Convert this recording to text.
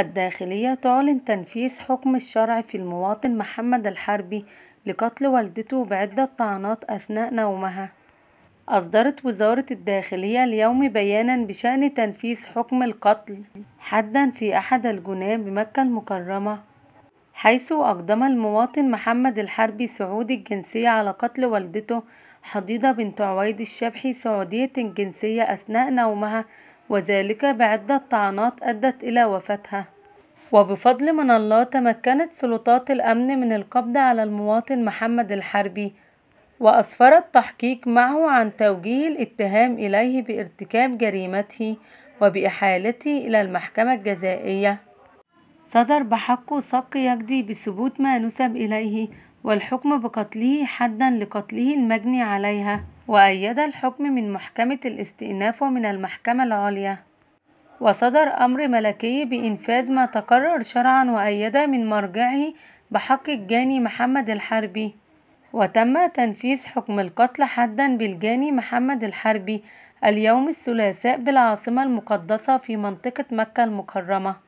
الداخلية تعلن تنفيذ حكم الشرع في المواطن محمد الحربي لقتل والدته بعدة طعنات أثناء نومها أصدرت وزارة الداخلية اليوم بيانا بشأن تنفيذ حكم القتل حدا في أحد الجناة بمكة المكرمة حيث أقدم المواطن محمد الحربي سعودي الجنسية على قتل والدته حضيضة بنت عويد الشبحي سعودية الجنسية أثناء نومها وذلك بعدة طعنات أدت إلى وفاتها وبفضل من الله تمكنت سلطات الأمن من القبض على المواطن محمد الحربي وأسفر التحقيق معه عن توجيه الاتهام إليه بارتكاب جريمته وبإحالته إلى المحكمة الجزائية صدر بحقه صك يجدي بثبوت ما نسب إليه والحكم بقتله حدا لقتله المجني عليها وأيد الحكم من محكمة الاستئناف ومن المحكمة العليا وصدر أمر ملكي بإنفاذ ما تقرر شرعا وأيد من مرجعه بحق الجاني محمد الحربي وتم تنفيذ حكم القتل حدا بالجاني محمد الحربي اليوم الثلاثاء بالعاصمة المقدسة في منطقة مكة المكرمة